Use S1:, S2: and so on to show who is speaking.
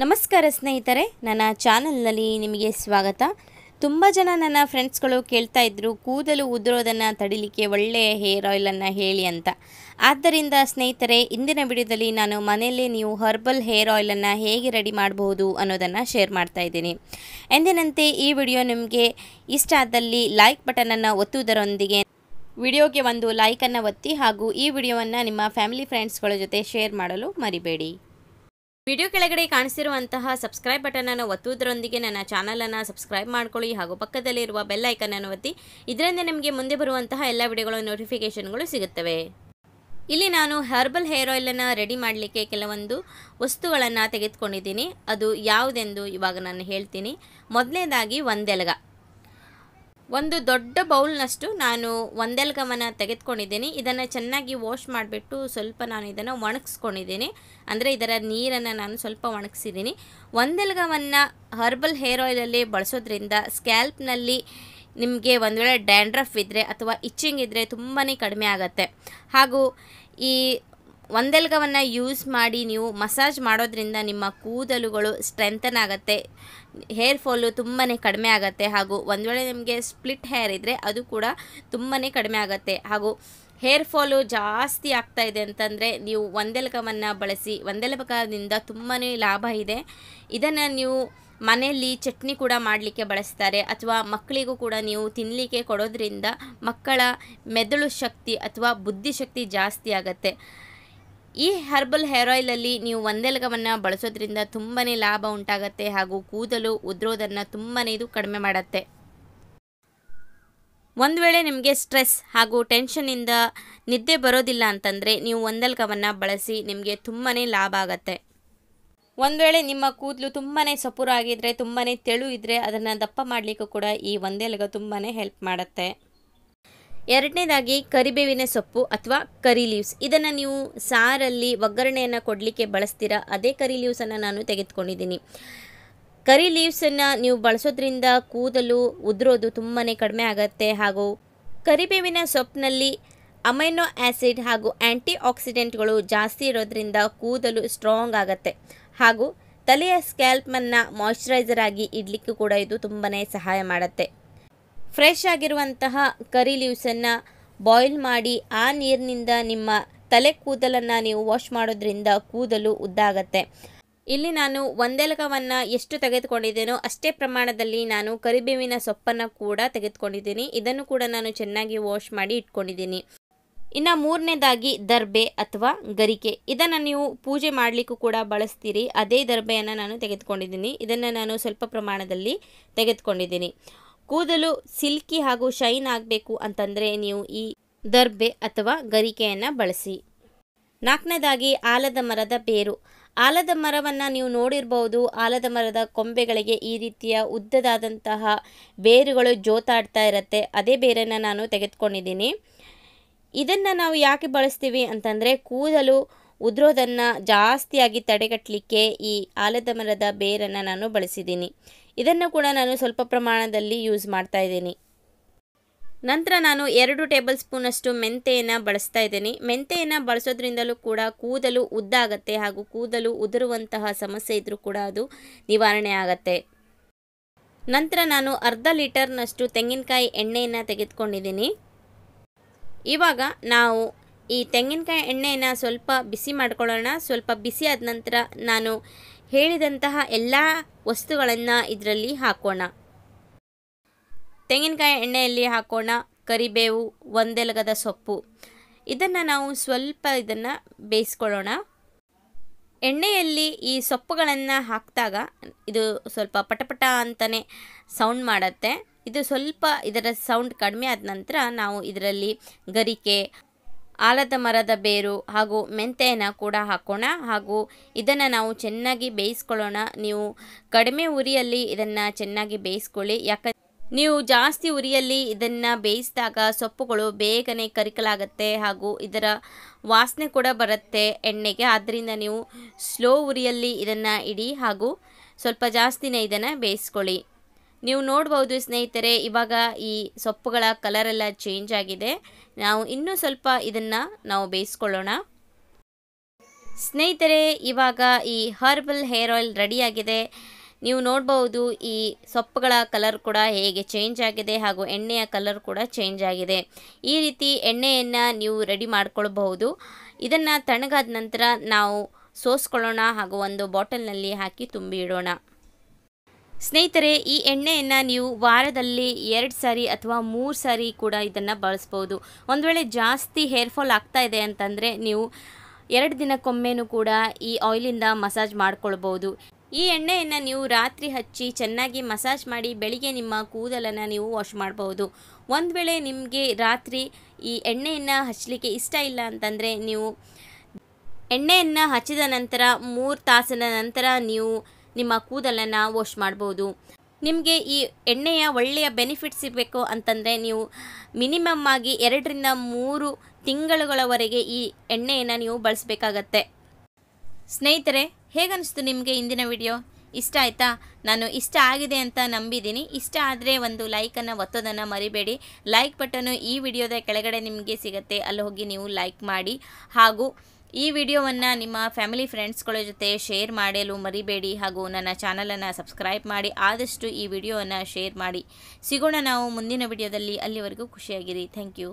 S1: ನಮಸ್ಕಾರ ಸ್ನೇಹಿತರೆ ನನ್ನ ಚಾನಲ್ನಲ್ಲಿ ನಿಮಗೆ ಸ್ವಾಗತ ತುಂಬ ಜನ ನನ್ನ ಫ್ರೆಂಡ್ಸ್ಗಳು ಕೇಳ್ತಾ ಇದ್ದರು ಕೂದಲು ಉದುರೋದನ್ನು ತಡಿಲಿಕ್ಕೆ ಒಳ್ಳೆಯ ಹೇರ್ ಆಯಿಲನ್ನು ಹೇಳಿ ಅಂತ ಆದ್ದರಿಂದ ಸ್ನೇಹಿತರೆ ಇಂದಿನ ವಿಡಿಯೋದಲ್ಲಿ ನಾನು ಮನೆಯಲ್ಲೇ ನೀವು ಹರ್ಬಲ್ ಹೇರ್ ಆಯಿಲನ್ನು ಹೇಗೆ ರೆಡಿ ಮಾಡಬಹುದು ಅನ್ನೋದನ್ನು ಶೇರ್ ಮಾಡ್ತಾ ಇದ್ದೀನಿ ಎಂದಿನಂತೆ ಈ ವಿಡಿಯೋ ನಿಮಗೆ ಇಷ್ಟ ಆದಲ್ಲಿ ಲೈಕ್ ಬಟನನ್ನು ಒತ್ತುವುದರೊಂದಿಗೆ ವಿಡಿಯೋಗೆ ಒಂದು ಲೈಕನ್ನು ಒತ್ತಿ ಹಾಗೂ ಈ ವಿಡಿಯೋವನ್ನು ನಿಮ್ಮ ಫ್ಯಾಮಿಲಿ ಫ್ರೆಂಡ್ಸ್ಗಳ ಜೊತೆ ಶೇರ್ ಮಾಡಲು ಮರಿಬೇಡಿ ವಿಡಿಯೋ ಕೆಳಗಡೆ ಕಾಣಿಸಿರುವಂತಹ ಸಬ್ಸ್ಕ್ರೈಬ್ ಬಟನ್ ಅನ್ನು ಒತ್ತುವುದರೊಂದಿಗೆ ನನ್ನ ಚಾನಲನ್ನು ಸಬ್ಸ್ಕ್ರೈಬ್ ಮಾಡ್ಕೊಳ್ಳಿ ಹಾಗೂ ಪಕ್ಕದಲ್ಲಿರುವ ಬೆಲ್ ಐಕನ್ ಅನ್ನು ಒತ್ತಿ ಇದರಿಂದ ನಿಮಗೆ ಮುಂದೆ ಬರುವಂತಹ ಎಲ್ಲ ವಿಡಿಯೋಗಳ ನೋಟಿಫಿಕೇಷನ್ಗಳು ಸಿಗುತ್ತವೆ ಇಲ್ಲಿ ನಾನು ಹರ್ಬಲ್ ಹೇರ್ ಆಯಿಲನ್ನು ರೆಡಿ ಮಾಡಲಿಕ್ಕೆ ಕೆಲವೊಂದು ವಸ್ತುಗಳನ್ನು ತೆಗೆದುಕೊಂಡಿದ್ದೀನಿ ಅದು ಯಾವುದೆಂದು ಇವಾಗ ನಾನು ಹೇಳ್ತೀನಿ ಮೊದಲನೇದಾಗಿ ಒಂದೆಲಗ ಒಂದು ದೊಡ್ಡ ಬೌಲ್ನಷ್ಟು ನಾನು ಗಮನ ತೆಗೆದುಕೊಂಡಿದ್ದೀನಿ ಇದನ್ನು ಚೆನ್ನಾಗಿ ವಾಶ್ ಮಾಡಿಬಿಟ್ಟು ಸ್ವಲ್ಪ ನಾನು ಇದನ್ನು ಒಣಗಿಸ್ಕೊಂಡಿದ್ದೀನಿ ಅಂದರೆ ಇದರ ನೀರನ್ನು ನಾನು ಸ್ವಲ್ಪ ಒಣಗಿಸಿದ್ದೀನಿ ಗಮನ್ನ ಹರ್ಬಲ್ ಹೇರ್ ಆಯಿಲಲ್ಲಿ ಬಳಸೋದ್ರಿಂದ ಸ್ಕ್ಯಾಲ್ಪ್ನಲ್ಲಿ ನಿಮಗೆ ಒಂದು ವೇಳೆ ಡ್ಯಾಂಡ್ರಫ್ ಇದ್ದರೆ ಅಥವಾ ಇಚ್ಚಿಂಗ್ ಇದ್ದರೆ ತುಂಬಾ ಕಡಿಮೆ ಆಗುತ್ತೆ ಹಾಗೂ ಈ ಒಂದೆಲ್ಗವನ್ನು ಯೂಸ್ ಮಾಡಿ ನೀವು ಮಸಾಜ್ ಮಾಡೋದ್ರಿಂದ ನಿಮ್ಮ ಕೂದಲುಗಳು ಸ್ಟ್ರೆಂಥನ್ ಆಗುತ್ತೆ ಹೇರ್ ಫಾಲು ತುಂಬಾ ಕಡಿಮೆ ಆಗುತ್ತೆ ಹಾಗೂ ಒಂದು ವೇಳೆ ನಿಮಗೆ ಸ್ಪ್ಲಿಟ್ ಹೇರ್ ಇದ್ದರೆ ಅದು ಕೂಡ ತುಂಬಾ ಕಡಿಮೆ ಆಗುತ್ತೆ ಹಾಗೂ ಹೇರ್ ಫಾಲು ಜಾಸ್ತಿ ಆಗ್ತಾ ಇದೆ ಅಂತಂದರೆ ನೀವು ಒಂದೆಲ್ಗವನ್ನು ಬಳಸಿ ಒಂದೆಲಗದಿಂದ ತುಂಬಾ ಲಾಭ ಇದೆ ಇದನ್ನು ನೀವು ಮನೆಯಲ್ಲಿ ಚಟ್ನಿ ಕೂಡ ಮಾಡಲಿಕ್ಕೆ ಬಳಸ್ತಾರೆ ಅಥವಾ ಮಕ್ಕಳಿಗೂ ಕೂಡ ನೀವು ತಿನ್ನಲಿಕ್ಕೆ ಕೊಡೋದ್ರಿಂದ ಮಕ್ಕಳ ಮೆದುಳು ಶಕ್ತಿ ಅಥವಾ ಬುದ್ಧಿಶಕ್ತಿ ಜಾಸ್ತಿ ಆಗುತ್ತೆ ಈ ಹರ್ಬಲ್ ಹೇರ್ ಆಯಿಲಲ್ಲಿ ನೀವು ಒಂದೆಲಗವನ್ನು ಬಳಸೋದ್ರಿಂದ ತುಂಬಾ ಲಾಭ ಉಂಟಾಗತ್ತೆ ಹಾಗೂ ಕೂದಲು ಉದ್ರೋದನ್ನು ತುಂಬಾ ಇದು ಕಡಿಮೆ ಮಾಡತ್ತೆ ಒಂದು ವೇಳೆ ನಿಮಗೆ ಸ್ಟ್ರೆಸ್ ಹಾಗೂ ಟೆನ್ಷನ್ನಿಂದ ನಿದ್ದೆ ಬರೋದಿಲ್ಲ ಅಂತಂದರೆ ನೀವು ಒಂದೆಲಗವನ್ನು ಬಳಸಿ ನಿಮಗೆ ತುಂಬಾ ಲಾಭ ಆಗತ್ತೆ ಒಂದು ವೇಳೆ ನಿಮ್ಮ ಕೂದಲು ತುಂಬಾ ಸಪುರ ಆಗಿದ್ದರೆ ತುಂಬಾ ತೆಳು ಇದ್ದರೆ ಅದನ್ನು ದಪ್ಪ ಮಾಡಲಿಕ್ಕೂ ಕೂಡ ಈ ಒಂದೆಲಗ ತುಂಬಾ ಹೆಲ್ಪ್ ಮಾಡುತ್ತೆ ಎರಡನೇದಾಗಿ ಕರಿಬೇವಿನ ಸೊಪ್ಪು ಅಥವಾ ಕರಿ ಲೀವ್ಸ್ ಇದನ್ನು ನೀವು ಸಾರಲ್ಲಿ ಒಗ್ಗರಣೆಯನ್ನು ಕೊಡಲಿಕ್ಕೆ ಬಳಸ್ತೀರ ಅದೇ ಕರಿ ಲೀವ್ಸನ್ನು ನಾನು ತೆಗೆದುಕೊಂಡಿದ್ದೀನಿ ಕರಿ ಲೀವ್ಸನ್ನು ನೀವು ಬಳಸೋದ್ರಿಂದ ಕೂದಲು ಉದುರೋದು ತುಂಬಾ ಕಡಿಮೆ ಆಗುತ್ತೆ ಹಾಗೂ ಕರಿಬೇವಿನ ಸೊಪ್ಪಿನಲ್ಲಿ ಅಮೈನೋ ಆ್ಯಸಿಡ್ ಹಾಗೂ ಆ್ಯಂಟಿ ಆಕ್ಸಿಡೆಂಟ್ಗಳು ಜಾಸ್ತಿ ಇರೋದ್ರಿಂದ ಕೂದಲು ಸ್ಟ್ರಾಂಗ್ ಆಗುತ್ತೆ ಹಾಗೂ ತಲೆಯ ಸ್ಕ್ಯಾಲ್ಪನ್ನು ಮಾಯಿಶ್ಚರೈಸರ್ ಆಗಿ ಇಡಲಿಕ್ಕೂ ಕೂಡ ಇದು ತುಂಬಾ ಸಹಾಯ ಮಾಡುತ್ತೆ ಫ್ರೆಶ್ ಆಗಿರುವಂತಹ ಕರಿ ಲೀವ್ಸನ್ನು ಬಾಯ್ಲ್ ಮಾಡಿ ಆ ನೀರಿನಿಂದ ನಿಮ್ಮ ತಲೆ ಕೂದಲನ್ನು ನೀವು ವಾಶ್ ಮಾಡೋದ್ರಿಂದ ಕೂದಲು ಉದ್ದಾಗತ್ತೆ ಇಲ್ಲಿ ನಾನು ಒಂದೆಲಗವನ್ನು ಎಷ್ಟು ತೆಗೆದುಕೊಂಡಿದ್ದೇನೋ ಅಷ್ಟೇ ಪ್ರಮಾಣದಲ್ಲಿ ನಾನು ಕರಿಬೇವಿನ ಸೊಪ್ಪನ್ನು ಕೂಡ ತೆಗೆದುಕೊಂಡಿದ್ದೀನಿ ಇದನ್ನು ಕೂಡ ನಾನು ಚೆನ್ನಾಗಿ ವಾಶ್ ಮಾಡಿ ಇಟ್ಕೊಂಡಿದ್ದೀನಿ ಇನ್ನು ಮೂರನೇದಾಗಿ ದರ್ಬೆ ಅಥವಾ ಗರಿಕೆ ಇದನ್ನು ನೀವು ಪೂಜೆ ಮಾಡಲಿಕ್ಕೂ ಕೂಡ ಬಳಸ್ತೀರಿ ಅದೇ ದರ್ಬೆಯನ್ನು ನಾನು ತೆಗೆದುಕೊಂಡಿದ್ದೀನಿ ಇದನ್ನು ನಾನು ಸ್ವಲ್ಪ ಪ್ರಮಾಣದಲ್ಲಿ ತೆಗೆದುಕೊಂಡಿದ್ದೀನಿ ಕೂದಲು ಸಿಲ್ಕಿ ಹಾಗೂ ಶೈನ್ ಆಗಬೇಕು ಅಂತಂದರೆ ನೀವು ಈ ದರ್ಬೆ ಅಥವಾ ಗರಿಕೆಯನ್ನು ಬಳಸಿ ನಾಲ್ಕನೇದಾಗಿ ಆಲದ ಮರದ ಬೇರು ಆಲದ ಮರವನ್ನು ನೀವು ನೋಡಿರ್ಬೋದು ಆಲದ ಮರದ ಕೊಂಬೆಗಳಿಗೆ ಈ ರೀತಿಯ ಉದ್ದದಾದಂತಹ ಬೇರುಗಳು ಜೋತಾಡ್ತಾ ಇರುತ್ತೆ ಅದೇ ಬೇರನ್ನು ನಾನು ತೆಗೆದುಕೊಂಡಿದ್ದೀನಿ ಇದನ್ನು ನಾವು ಯಾಕೆ ಬಳಸ್ತೀವಿ ಅಂತಂದರೆ ಕೂದಲು ಉದುರೋದನ್ನು ಜಾಸ್ತಿಯಾಗಿ ತಡೆಗಟ್ಟಲಿಕ್ಕೆ ಈ ಆಲದ ಮರದ ಬೇರನ್ನು ನಾನು ಬಳಸಿದ್ದೀನಿ ಇದನ್ನು ಕೂಡ ನಾನು ಸ್ವಲ್ಪ ಪ್ರಮಾಣದಲ್ಲಿ ಯೂಸ್ ಮಾಡ್ತಾ ಇದ್ದೀನಿ ನಂತರ ನಾನು ಎರಡು ಟೇಬಲ್ ಸ್ಪೂನಷ್ಟು ಮೆಂತೆಯನ್ನು ಬಳಸ್ತಾ ಇದ್ದೀನಿ ಮೆಂತೆಯನ್ನು ಬಳಸೋದ್ರಿಂದಲೂ ಕೂಡ ಕೂದಲು ಉದ್ದಾಗತ್ತೆ ಹಾಗೂ ಕೂದಲು ಉದುರುವಂತಹ ಸಮಸ್ಯೆ ಇದ್ದರೂ ಕೂಡ ಅದು ನಿವಾರಣೆ ಆಗತ್ತೆ ನಂತರ ನಾನು ಅರ್ಧ ಲೀಟರ್ನಷ್ಟು ತೆಂಗಿನಕಾಯಿ ಎಣ್ಣೆಯನ್ನು ತೆಗೆದುಕೊಂಡಿದ್ದೀನಿ ಇವಾಗ ನಾವು ಈ ತೆಂಗಿನಕಾಯಿ ಎಣ್ಣೆಯನ್ನು ಸ್ವಲ್ಪ ಬಿಸಿ ಮಾಡ್ಕೊಳ್ಳೋಣ ಸ್ವಲ್ಪ ಬಿಸಿ ಆದ ನಂತರ ನಾನು ಹೇಳಿದಂತಹ ಎಲ್ಲ ವಸ್ತುಗಳನ್ನು ಇದರಲ್ಲಿ ಹಾಕೋಣ ತೆಂಗಿನಕಾಯಿ ಎಣ್ಣೆಯಲ್ಲಿ ಹಾಕೋಣ ಕರಿಬೇವು ಒಂದೆಲಗದ ಸೊಪ್ಪು ಇದನ್ನು ನಾವು ಸ್ವಲ್ಪ ಇದನ್ನು ಬೇಯಿಸ್ಕೊಳ್ಳೋಣ ಎಣ್ಣೆಯಲ್ಲಿ ಈ ಸೊಪ್ಪುಗಳನ್ನು ಹಾಕಿದಾಗ ಇದು ಸ್ವಲ್ಪ ಪಟಪಟ ಅಂತಲೇ ಸೌಂಡ್ ಮಾಡುತ್ತೆ ಇದು ಸ್ವಲ್ಪ ಇದರ ಸೌಂಡ್ ಕಡಿಮೆ ಆದ ನಂತರ ನಾವು ಇದರಲ್ಲಿ ಗರಿಕೆ ಆಲದ ಮರದ ಬೇರು ಹಾಗೂ ಮೆಂತೆಯನ್ನು ಕೂಡ ಹಾಕೋಣ ಹಾಗೂ ಇದನ್ನು ನಾವು ಚೆನ್ನಾಗಿ ಬೇಯಿಸ್ಕೊಳ್ಳೋಣ ನೀವು ಕಡಿಮೆ ಉರಿಯಲ್ಲಿ ಇದನ್ನು ಚೆನ್ನಾಗಿ ಬೇಯಿಸ್ಕೊಳ್ಳಿ ಯಾಕೆ ನೀವು ಜಾಸ್ತಿ ಉರಿಯಲ್ಲಿ ಇದನ್ನು ಬೇಯಿಸಿದಾಗ ಸೊಪ್ಪುಗಳು ಬೇಗನೆ ಕರಿಕಲಾಗುತ್ತೆ ಹಾಗೂ ಇದರ ವಾಸನೆ ಕೂಡ ಬರುತ್ತೆ ಎಣ್ಣೆಗೆ ಆದ್ದರಿಂದ ನೀವು ಸ್ಲೋ ಉರಿಯಲ್ಲಿ ಇದನ್ನು ಇಡಿ ಹಾಗೂ ಸ್ವಲ್ಪ ಜಾಸ್ತಿನೇ ಇದನ್ನು ಬೇಯಿಸ್ಕೊಳ್ಳಿ ನೀವು ನೋಡ್ಬೋದು ಸ್ನೇಹಿತರೆ ಇವಾಗ ಈ ಸೊಪ್ಪುಗಳ ಕಲರೆಲ್ಲ ಚೇಂಜ್ ಆಗಿದೆ ನಾವು ಇನ್ನೂ ಸ್ವಲ್ಪ ಇದನ್ನು ನಾವು ಬೇಯಿಸ್ಕೊಳ್ಳೋಣ ಸ್ನೇಹಿತರೆ ಇವಾಗ ಈ ಹರ್ಬಲ್ ಹೇರ್ ಆಯಿಲ್ ರೆಡಿಯಾಗಿದೆ ನೀವು ನೋಡಬಹುದು ಈ ಸೊಪ್ಪುಗಳ ಕಲರ್ ಕೂಡ ಹೇಗೆ ಚೇಂಜ್ ಆಗಿದೆ ಹಾಗೂ ಎಣ್ಣೆಯ ಕಲರ್ ಕೂಡ ಚೇಂಜ್ ಆಗಿದೆ ಈ ರೀತಿ ಎಣ್ಣೆಯನ್ನು ನೀವು ರೆಡಿ ಮಾಡ್ಕೊಳ್ಬಹುದು ಇದನ್ನು ತಣಗಾದ ನಂತರ ನಾವು ಸೋಸ್ಕೊಳ್ಳೋಣ ಹಾಗೂ ಒಂದು ಬಾಟಲ್ನಲ್ಲಿ ಹಾಕಿ ತುಂಬಿ ಇಡೋಣ ಸ್ನೇಹಿತರೆ ಈ ಎಣ್ಣೆಯನ್ನು ನೀವು ವಾರದಲ್ಲಿ ಎರಡು ಸಾರಿ ಅಥವಾ ಮೂರು ಸಾರಿ ಕೂಡ ಇದನ್ನು ಬಳಸ್ಬೋದು ಒಂದು ವೇಳೆ ಜಾಸ್ತಿ ಹೇರ್ ಫಾಲ್ ಆಗ್ತಾ ಇದೆ ಅಂತಂದರೆ ನೀವು ಎರಡು ದಿನಕ್ಕೊಮ್ಮೆನೂ ಕೂಡ ಈ ಆಯಿಲಿಂದ ಮಸಾಜ್ ಮಾಡ್ಕೊಳ್ಬೋದು ಈ ಎಣ್ಣೆಯನ್ನು ನೀವು ರಾತ್ರಿ ಹಚ್ಚಿ ಚೆನ್ನಾಗಿ ಮಸಾಜ್ ಮಾಡಿ ಬೆಳಿಗ್ಗೆ ನಿಮ್ಮ ಕೂದಲನ್ನು ನೀವು ವಾಶ್ ಮಾಡಬಹುದು ಒಂದು ವೇಳೆ ನಿಮಗೆ ರಾತ್ರಿ ಈ ಎಣ್ಣೆಯನ್ನು ಹಚ್ಚಲಿಕ್ಕೆ ಇಷ್ಟ ಇಲ್ಲ ಅಂತಂದರೆ ನೀವು ಎಣ್ಣೆಯನ್ನು ಹಚ್ಚಿದ ನಂತರ ಮೂರು ತಾಸಿನ ನಂತರ ನೀವು ನಿಮ್ಮ ಕೂದಲನ್ನು ವಾಶ್ ಮಾಡ್ಬೋದು ನಿಮಗೆ ಈ ಎಣ್ಣೆಯ ಒಳ್ಳೆಯ ಬೆನಿಫಿಟ್ ಸಿಗಬೇಕು ಅಂತಂದರೆ ನೀವು ಮಿನಿಮಮ್ ಆಗಿ ಎರಡರಿಂದ ಮೂರು ತಿಂಗಳುಗಳವರೆಗೆ ಈ ಎಣ್ಣೆಯನ್ನು ನೀವು ಬಳಸಬೇಕಾಗತ್ತೆ ಸ್ನೇಹಿತರೆ ಹೇಗನ್ನಿಸ್ತು ನಿಮಗೆ ಇಂದಿನ ವಿಡಿಯೋ ಇಷ್ಟ ಆಯಿತಾ ನಾನು ಇಷ್ಟ ಆಗಿದೆ ಅಂತ ನಂಬಿದ್ದೀನಿ ಇಷ್ಟ ಆದರೆ ಒಂದು ಲೈಕನ್ನು ಒತ್ತೋದನ್ನು ಮರಿಬೇಡಿ ಲೈಕ್ ಬಟನ್ನು ಈ ವಿಡಿಯೋದ ಕೆಳಗಡೆ ನಿಮಗೆ ಸಿಗುತ್ತೆ ಅಲ್ಲಿ ಹೋಗಿ ನೀವು ಲೈಕ್ ಮಾಡಿ ಹಾಗೂ ಈ ವಿಡಿಯೋವನ್ನು ನಿಮ್ಮ ಫ್ಯಾಮಿಲಿ ಫ್ರೆಂಡ್ಸ್ಗಳ ಜೊತೆ ಶೇರ್ ಮಾಡಲು ಮರಿಬೇಡಿ ಹಾಗೂ ನನ್ನ ಚಾನಲನ್ನು ಸಬ್ಸ್ಕ್ರೈಬ್ ಮಾಡಿ ಆದಷ್ಟು ಈ ವಿಡಿಯೋವನ್ನು ಶೇರ್ ಮಾಡಿ ಸಿಗೋಣ ನಾವು ಮುಂದಿನ ವಿಡಿಯೋದಲ್ಲಿ ಅಲ್ಲಿವರೆಗೂ ಖುಷಿಯಾಗಿರಿ ಥ್ಯಾಂಕ್ ಯು